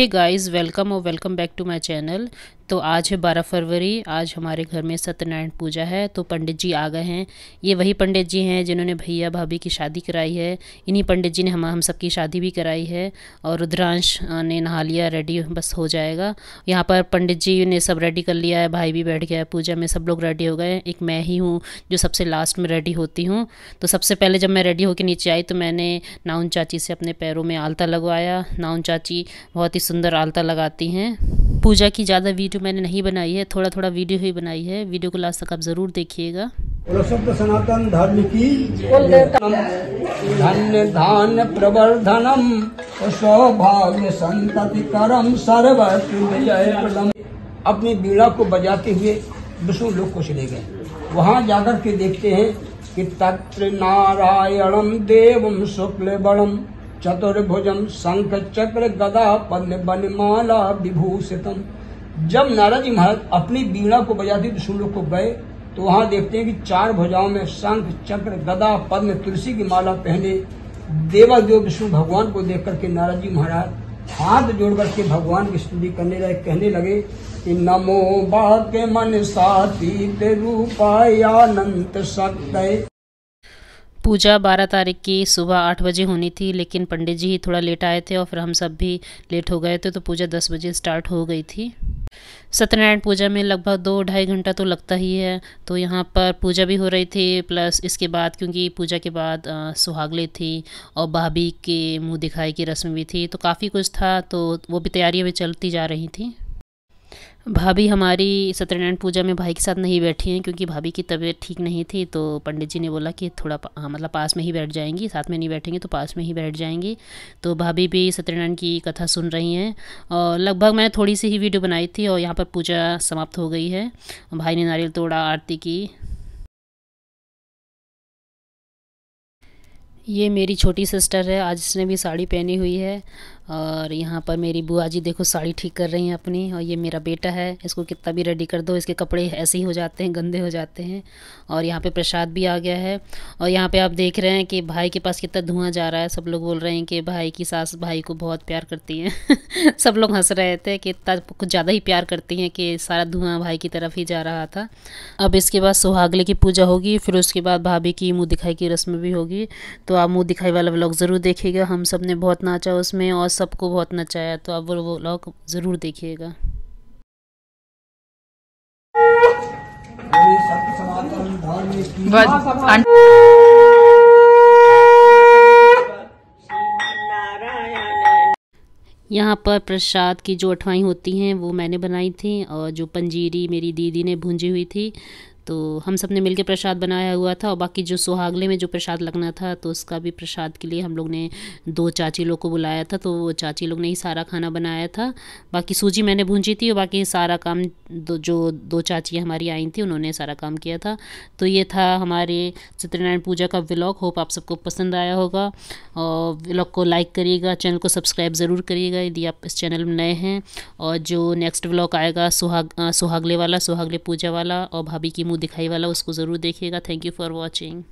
hey guys welcome or welcome back to my channel तो आज है बारह फरवरी आज हमारे घर में सत्यनारायण पूजा है तो पंडित जी आ गए हैं ये वही पंडित जी हैं जिन्होंने भैया भाभी की शादी कराई है इन्हीं पंडित जी ने हम हम सबकी शादी भी कराई है और रुद्रांश ने नहा लिया रेडी बस हो जाएगा यहाँ पर पंडित जी ने सब रेडी कर लिया है भाई भी बैठ गया है पूजा में सब लोग रेडी हो गए एक मैं ही हूँ जो सबसे लास्ट में रेडी होती हूँ तो सबसे पहले जब मैं रेडी होकर नीचे आई तो मैंने नाउन चाची से अपने पैरों में आलता लगवाया नाउन चाची बहुत ही सुंदर आलता लगाती हैं पूजा की ज़्यादा वीडियो मैंने नहीं बनाई है थोड़ा थोड़ा वीडियो ही बनाई है वीडियो को लास्ट तक आप ज़रूर देखिएगा सनातन धर्म की धन्य धान प्रवर्धनम सौभाग्य संतति करम सर्वम अपनी बीड़ा को बजाते हुए विष्णु लोग को चले गए वहाँ जाकर के देखते हैं कि तत्र नारायणम देवम शुक्ल बड़म चतुर्भुजम शंख चक्र गदा पद्म बनमाला विभूषितम जब नारा जी महाराज अपनी बीणा को बजाते तो लोग को गए तो वहां देखते हैं कि चार भुजाओं में शंख चक्र गदा पद्म तुलसी की माला पहने देवादेव विष्णु भगवान को देख करके नाराज जी महाराज हाथ जोड़ करके भगवान की स्तुति करने लगे कहने लगे कि नमो बाके मन सातीत रूपाय अनंत शक्त पूजा बारह तारीख की सुबह आठ बजे होनी थी लेकिन पंडित जी ही थोड़ा लेट आए थे और फिर हम सब भी लेट हो गए थे तो पूजा दस बजे स्टार्ट हो गई थी सत्यनारायण पूजा में लगभग दो ढाई घंटा तो लगता ही है तो यहाँ पर पूजा भी हो रही थी प्लस इसके बाद क्योंकि पूजा के बाद सुहागले थी और भाभी के मुंह दिखाई की रस्म भी थी तो काफ़ी कुछ था तो वो भी तैयारियाँ भी चलती जा रही थी भाभी हमारी सत्यनारायण पूजा में भाई के साथ नहीं बैठी हैं क्योंकि भाभी की तबीयत ठीक नहीं थी तो पंडित जी ने बोला कि थोड़ा हाँ मतलब पास में ही बैठ जाएंगी साथ में नहीं बैठेंगे तो पास में ही बैठ जाएंगी तो भाभी भी सत्यनारायण की कथा सुन रही हैं और लगभग मैंने थोड़ी सी ही वीडियो बनाई थी और यहाँ पर पूजा समाप्त हो गई है भाई ने नारियल तोड़ा आरती की ये मेरी छोटी सिस्टर है आज इसने भी साड़ी पहनी हुई है और यहाँ पर मेरी बुआ जी देखो साड़ी ठीक कर रही हैं अपनी और ये मेरा बेटा है इसको कितना भी रेडी कर दो इसके कपड़े ऐसे ही हो जाते हैं गंदे हो जाते हैं और यहाँ पे प्रसाद भी आ गया है और यहाँ पे आप देख रहे हैं कि भाई के पास कितना धुआं जा रहा है सब लोग बोल रहे हैं कि भाई की सास भाई को बहुत प्यार करती हैं सब लोग हंस रहे थे कि इतना कुछ ज़्यादा ही प्यार करती हैं कि सारा धुआँ भाई की तरफ ही जा रहा था अब इसके बाद सुहागले की पूजा होगी फिर उसके बाद भाभी की मुँह दिखाई की रस्म भी होगी तो आप मुँह दिखाई वाला ब्लॉग ज़रूर देखेगा हम सब ने बहुत नाचा उसमें और सबको बहुत नचाया तो आप वो व्लॉग ज़रूर देखिएगा यहाँ पर प्रसाद की जो अठवाई होती हैं वो मैंने बनाई थी और जो पंजीरी मेरी दीदी ने भूंजी हुई थी तो हम सब ने मिल प्रसाद बनाया हुआ था और बाकी जो सुहागले में जो प्रसाद लगना था तो उसका भी प्रसाद के लिए हम लोग ने दो चाची लोग को बुलाया था तो वो चाची लोग ने ही सारा खाना बनाया था बाकी सूजी मैंने भूंजी थी और बाकी सारा काम दो जो दो चाची हमारी आई थी उन्होंने सारा काम किया था तो ये था हमारे सत्यनारायण पूजा का व्लॉग होप आप सबको पसंद आया होगा और व्लॉग को लाइक करिएगा चैनल को सब्सक्राइब ज़रूर करिएगा यदि आप इस चैनल में नए हैं और जो नेक्स्ट व्लॉग आएगा सुहाग सुहागले वाला सुहागले पूजा वाला और भाभी की मुँह दिखाई वाला उसको ज़रूर देखिएगा थैंक यू फॉर वॉचिंग